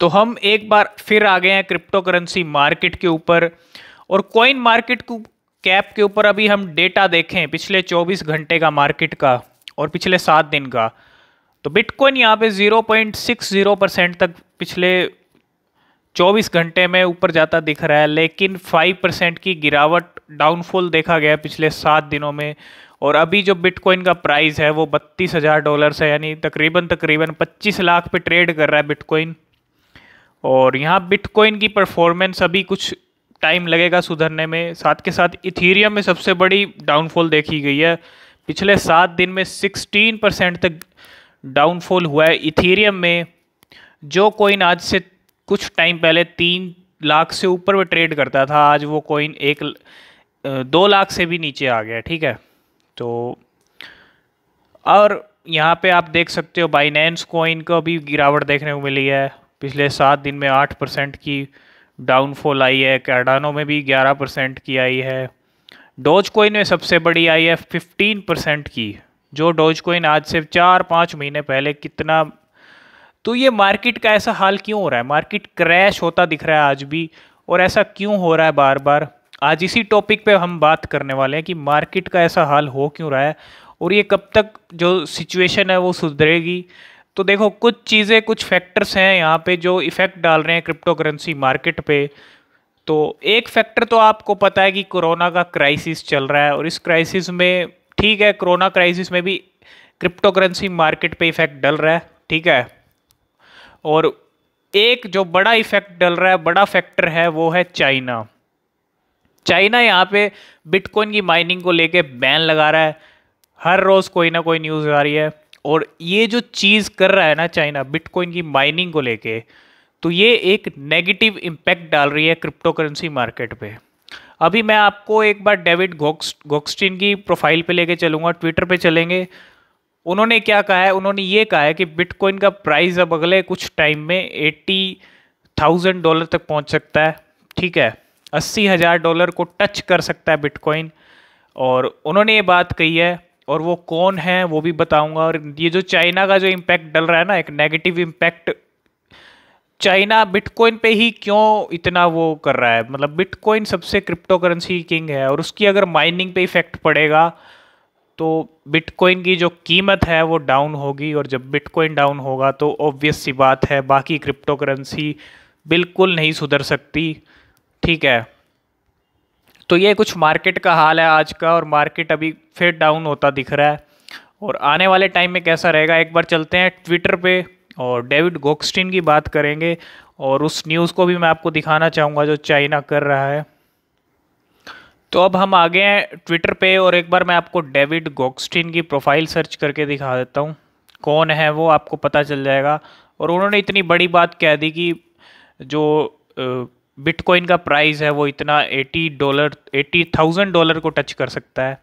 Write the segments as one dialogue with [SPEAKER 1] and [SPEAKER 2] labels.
[SPEAKER 1] तो हम एक बार फिर आ गए हैं क्रिप्टो करेंसी मार्केट के ऊपर और कॉइन मार्केट को कैप के ऊपर अभी हम डेटा देखें पिछले 24 घंटे का मार्केट का और पिछले सात दिन का तो बिटकॉइन यहाँ पे 0.60 परसेंट तक पिछले 24 घंटे में ऊपर जाता दिख रहा है लेकिन 5 परसेंट की गिरावट डाउनफॉल देखा गया पिछले सात दिनों में और अभी जो बिटकॉइन का प्राइस है वो बत्तीस हज़ार डॉलर है यानी तकरीबन तकरीबन पच्चीस लाख पे ट्रेड कर रहा है बिटकॉइन और यहाँ बिटकॉइन की परफॉर्मेंस अभी कुछ टाइम लगेगा सुधरने में साथ के साथ इथीरियम में सबसे बड़ी डाउनफॉल देखी गई है पिछले सात दिन में 16 परसेंट तक डाउनफॉल हुआ है इथीरियम में जो कोइन आज से कुछ टाइम पहले तीन लाख से ऊपर में ट्रेड करता था आज वो कोइन एक दो लाख से भी नीचे आ गया ठीक है तो और यहाँ पे आप देख सकते हो बाइनेंस कोइन को भी गिरावट देखने को मिली है पिछले सात दिन में आठ परसेंट की डाउनफॉल आई है कैडानो में भी ग्यारह परसेंट की आई है डोज कोइन में सबसे बड़ी आई है फिफ्टीन परसेंट की जो डोज कोइन आज से चार पाँच महीने पहले कितना तो ये मार्केट का ऐसा हाल क्यों हो रहा है मार्केट क्रैश होता दिख रहा है आज भी और ऐसा क्यों हो रहा है बार बार आज इसी टॉपिक पे हम बात करने वाले हैं कि मार्केट का ऐसा हाल हो क्यों रहा है और ये कब तक जो सिचुएशन है वो सुधरेगी तो देखो कुछ चीज़ें कुछ फैक्टर्स हैं यहाँ पे जो इफ़ेक्ट डाल रहे हैं क्रिप्टो करेंसी मार्केट पे तो एक फैक्टर तो आपको पता है कि कोरोना का क्राइसिस चल रहा है और इस क्राइसिस में ठीक है कोरोना क्राइसिस में भी क्रिप्टो करेंसी मार्केट पे इफ़ेक्ट डल रहा है ठीक है और एक जो बड़ा इफ़ेक्ट डल रहा है बड़ा फैक्टर है वो है चाइना चाइना यहाँ पे बिटकॉइन की माइनिंग को लेके बैन लगा रहा है हर रोज़ कोई ना कोई न्यूज़ आ रही है और ये जो चीज़ कर रहा है ना चाइना बिटकॉइन की माइनिंग को लेके तो ये एक नेगेटिव इम्पैक्ट डाल रही है क्रिप्टो करेंसी मार्केट पे अभी मैं आपको एक बार डेविड गोक्स गोक्सटिन की प्रोफाइल पे लेके चलूँगा ट्विटर पे चलेंगे उन्होंने क्या कहा है उन्होंने ये कहा है कि बिटकॉइन का प्राइस अब अगले कुछ टाइम में एट्टी थाउजेंड डॉलर तक पहुँच सकता है ठीक है अस्सी हज़ार डॉलर को टच कर सकता है बिटकॉइन और उन्होंने ये बात कही है और वो कौन है वो भी बताऊंगा और ये जो चाइना का जो इम्पैक्ट डल रहा है ना एक नेगेटिव इम्पैक्ट चाइना बिटकॉइन पे ही क्यों इतना वो कर रहा है मतलब बिटकॉइन सबसे क्रिप्टो करेंसी किंग है और उसकी अगर माइनिंग पे इफेक्ट पड़ेगा तो बिटकॉइन की जो कीमत है वो डाउन होगी और जब बिटकॉइन डाउन होगा तो ऑब्वियस सी बात है बाकी क्रिप्टो करेंसी बिल्कुल नहीं सुधर सकती ठीक है तो ये कुछ मार्केट का हाल है आज का और मार्केट अभी फिर डाउन होता दिख रहा है और आने वाले टाइम में कैसा रहेगा एक बार चलते हैं ट्विटर पे और डेविड गोक्सटिन की बात करेंगे और उस न्यूज़ को भी मैं आपको दिखाना चाहूँगा जो चाइना कर रहा है तो अब हम आगे हैं ट्विटर पे और एक बार मैं आपको डेविड गोक्सटिन की प्रोफाइल सर्च करके दिखा देता हूँ कौन है वो आपको पता चल जाएगा और उन्होंने इतनी बड़ी बात कह दी कि जो बिटकॉइन का प्राइस है वो इतना eighty dollar eighty thousand dollar को टच कर सकता है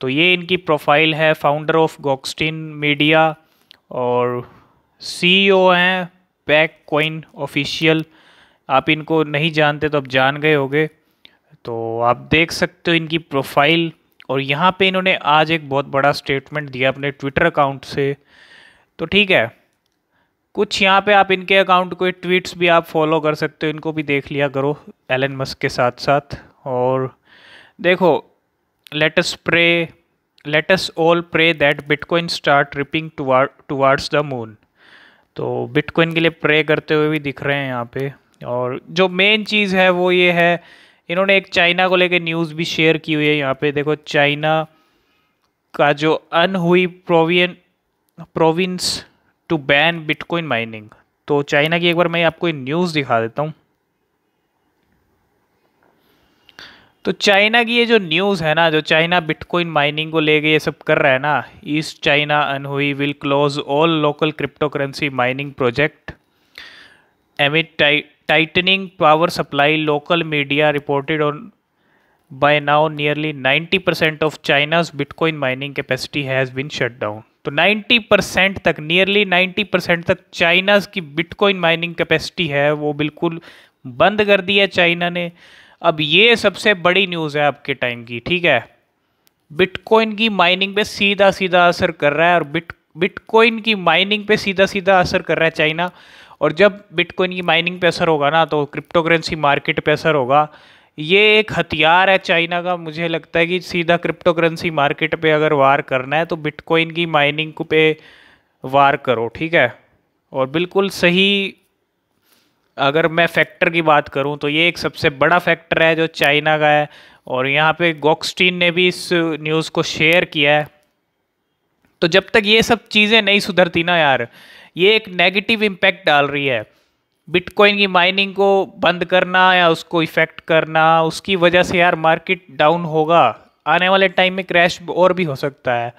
[SPEAKER 1] तो ये इनकी प्रोफाइल है फाउंडर ऑफ गॉक्सटिन मीडिया और सीईओ e हैं पैक कॉइन ऑफिशियल आप इनको नहीं जानते तो आप जान गए होगे तो आप देख सकते हो इनकी प्रोफाइल और यहाँ पे इन्होंने आज एक बहुत बड़ा स्टेटमेंट दिया अपने ट्विटर अकाउंट से तो ठीक है कुछ यहाँ पे आप इनके अकाउंट को ट्वीट्स भी आप फॉलो कर सकते हो इनको भी देख लिया करो एलन मस्क के साथ साथ और देखो let's pray let's all pray that bitcoin start ripping towards the moon तो बिटकॉइन के लिए प्रे करते हुए भी दिख रहे हैं यहाँ पे और जो मेन चीज़ है वो ये है इन्होंने एक चाइना को लेके न्यूज़ भी शेयर की हुई है यहाँ पे देखो चाइना का जो अन हुई प्रोवियन province to ban bitcoin mining तो चाइना की एक बार मैं आपको न्यूज़ दिखा देता हूँ तो चाइना की ये जो न्यूज़ है ना जो चाइना बिटकॉइन माइनिंग को लेके ये सब कर रहा है ना East China Anhui will close all local crypto currency mining project amid tightening power supply local media reported on now nearly ninety 90% of China's bitcoin mining capacity has been shut down तो 90 percent तक nearly 90 percent तक China की bitcoin mining capacity है वो बिल्कुल बंद कर दी है चाइना ने अब ये सबसे बड़ी न्यूज़ है आपके टाइम की ठीक है बिटकॉइन की माइनिंग पे सीधा सीधा असर कर रहा है और बिट बिटकॉइन की माइनिंग पे सीधा सीधा असर कर रहा है चाइना और जब बिटकॉइन की माइनिंग पे असर होगा ना तो क्रिप्टोकरेंसी मार्केट पे असर होगा ये एक हथियार है चाइना का मुझे लगता है कि सीधा क्रिप्टो करेंसी मार्केट पे अगर वार करना है तो बिटकॉइन की माइनिंग पे वार करो ठीक है और बिल्कुल सही अगर मैं फैक्टर की बात करूं तो ये एक सबसे बड़ा फैक्टर है जो चाइना का है और यहाँ पे गॉक्सटीन ने भी इस न्यूज़ को शेयर किया है तो जब तक ये सब चीज़ें नहीं सुधरती ना यार ये एक नेगेटिव इम्पैक्ट डाल रही है बिटकॉइन की माइनिंग को बंद करना या उसको इफेक्ट करना उसकी वजह से यार मार्केट डाउन होगा आने वाले टाइम में क्रैश और भी हो सकता है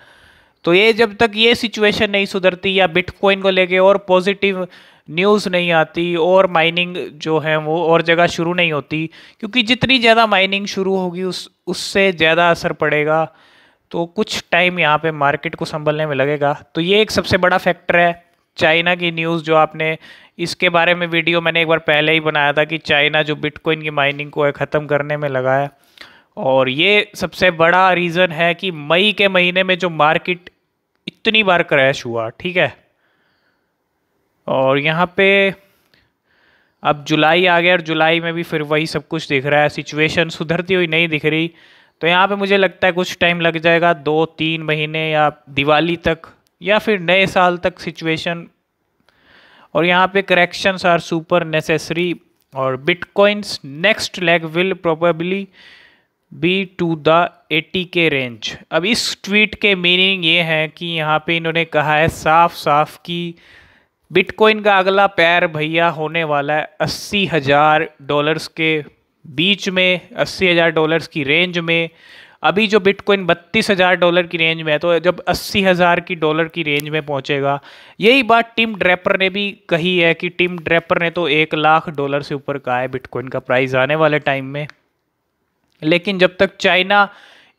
[SPEAKER 1] तो ये जब तक ये सिचुएशन नहीं सुधरती या बिटकॉइन को लेके और पॉजिटिव न्यूज़ नहीं आती और माइनिंग जो है वो और जगह शुरू नहीं होती क्योंकि जितनी ज़्यादा माइनिंग शुरू होगी उस उससे ज़्यादा असर पड़ेगा तो कुछ टाइम यहाँ पे मार्केट को संभलने में लगेगा तो ये एक सबसे बड़ा फैक्टर है चाइना की न्यूज़ जो आपने इसके बारे में वीडियो मैंने एक बार पहले ही बनाया था कि चाइना जो बिटकॉइन की माइनिंग को है ख़त्म करने में लगा है और ये सबसे बड़ा रीज़न है कि मई के महीने में जो मार्केट इतनी बार क्रैश हुआ ठीक है और यहाँ पे अब जुलाई आ गया और जुलाई में भी फिर वही सब कुछ दिख रहा है सिचुएशन सुधरती हुई नहीं दिख रही तो यहाँ पे मुझे लगता है कुछ टाइम लग जाएगा दो तीन महीने या दिवाली तक या फिर नए साल तक सिचुएशन और यहाँ पे करेक्शंस आर सुपर नेसेसरी और bitcoin's next leg will probably be to the 80 K range अब इस ट्वीट के मीनिंग ये है कि यहाँ पे इन्होंने कहा है साफ साफ कि बिटकॉइन का अगला पैर भैया होने वाला है अस्सी हज़ार डॉलर्स के बीच में अस्सी हज़ार डॉलर्स की रेंज में अभी जो बिटकॉइन बत्तीस हज़ार डॉलर की रेंज में है तो जब अस्सी हज़ार की डॉलर की रेंज में पहुंचेगा यही बात टिम ड्रैपर ने भी कही है कि टिम ड्रैपर ने तो एक लाख डॉलर से ऊपर कहा है बिटकॉइन का प्राइस आने वाले टाइम में लेकिन जब तक चाइना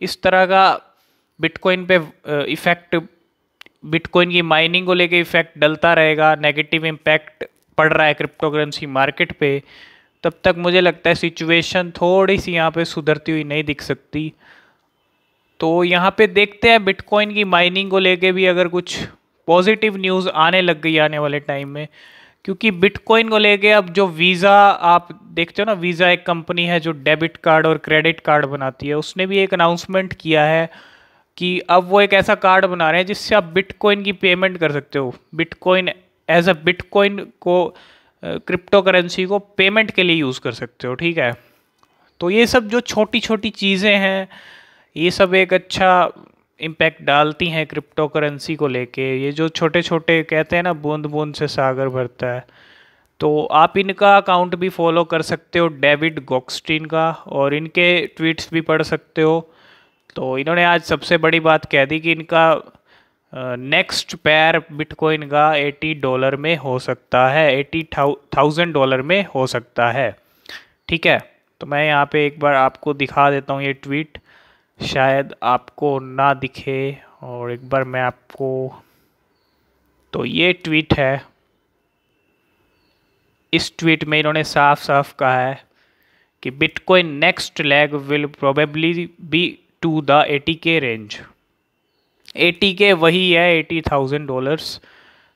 [SPEAKER 1] इस तरह का बिटकॉइन पे इफ़ेक्ट बिटकॉइन की माइनिंग को लेकर इफ़ेक्ट डलता रहेगा नेगेटिव इम्पैक्ट पड़ रहा है क्रिप्टो करेंसी मार्केट पे तब तक मुझे लगता है सिचुएशन थोड़ी सी यहाँ पे सुधरती हुई नहीं दिख सकती तो यहाँ पे देखते हैं बिटकॉइन की माइनिंग को लेके भी अगर कुछ पॉजिटिव न्यूज़ आने लग गई आने वाले टाइम में क्योंकि बिटकॉइन को लेके अब जो वीज़ा आप देखते हो ना वीज़ा एक कंपनी है जो डेबिट कार्ड और क्रेडिट कार्ड बनाती है उसने भी एक अनाउंसमेंट किया है कि अब वो एक ऐसा कार्ड बना रहे हैं जिससे आप बिटकॉइन की पेमेंट कर सकते हो बिटकॉइन एज अ बिटकॉइन को क्रिप्टो करेंसी को पेमेंट के लिए यूज़ कर सकते हो ठीक है तो ये सब जो छोटी छोटी चीज़ें हैं ये सब एक अच्छा इम्पैक्ट डालती हैं क्रिप्टो करेंसी को लेके ये जो छोटे छोटे कहते हैं ना बूंद बूंद से सागर भरता है तो आप इनका अकाउंट भी फॉलो कर सकते हो डेविड गोक्सटीन का और इनके ट्वीट्स भी पढ़ सकते हो तो इन्होंने आज सबसे बड़ी बात कह दी कि इनका नेक्स्ट पैर बिटकॉइन का 80 डॉलर में हो सकता है 80 थाउजेंड डॉलर में हो सकता है ठीक है तो मैं यहाँ पे एक बार आपको दिखा देता हूँ ये ट्वीट शायद आपको ना दिखे और एक बार मैं आपको तो ये ट्वीट है इस ट्वीट में इन्होंने साफ साफ कहा है कि bitcoin next leg will probably be to the eighty K range eighty K वही है एटी थाउजेंड डॉलर्स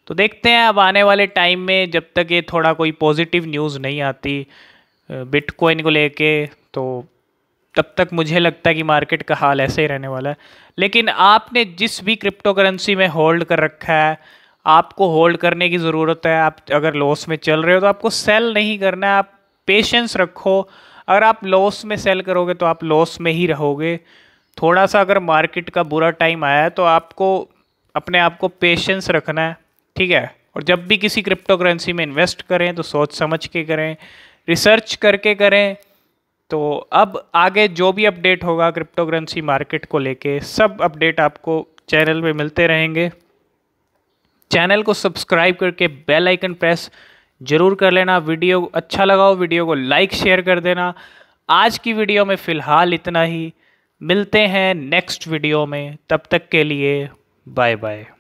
[SPEAKER 1] तो देखते हैं अब आने वाले टाइम में जब तक ये थोड़ा कोई पॉजिटिव न्यूज़ नहीं आती बिटकॉइन को लेके तो तब तक मुझे लगता है कि मार्केट का हाल ऐसे ही रहने वाला है लेकिन आपने जिस भी क्रिप्टो करेंसी में होल्ड कर रखा है आपको होल्ड करने की ज़रूरत है आप अगर लॉस में चल रहे हो तो आपको सेल नहीं करना है आप पेशेंस रखो अगर आप लॉस में सेल करोगे तो आप लॉस में ही रहोगे थोड़ा सा अगर मार्केट का बुरा टाइम आया है तो आपको अपने आप को पेशेंस रखना है ठीक है और जब भी किसी क्रिप्टो करेंसी में इन्वेस्ट करें तो सोच समझ के करें रिसर्च करके करें तो अब आगे जो भी अपडेट होगा क्रिप्टो करेंसी मार्केट को लेके सब अपडेट आपको चैनल में मिलते रहेंगे चैनल को सब्सक्राइब करके बेल आइकन प्रेस जरूर कर लेना वीडियो अच्छा लगाओ वीडियो को लाइक शेयर कर देना आज की वीडियो में फ़िलहाल इतना ही मिलते हैं नेक्स्ट वीडियो में तब तक के लिए बाय बाय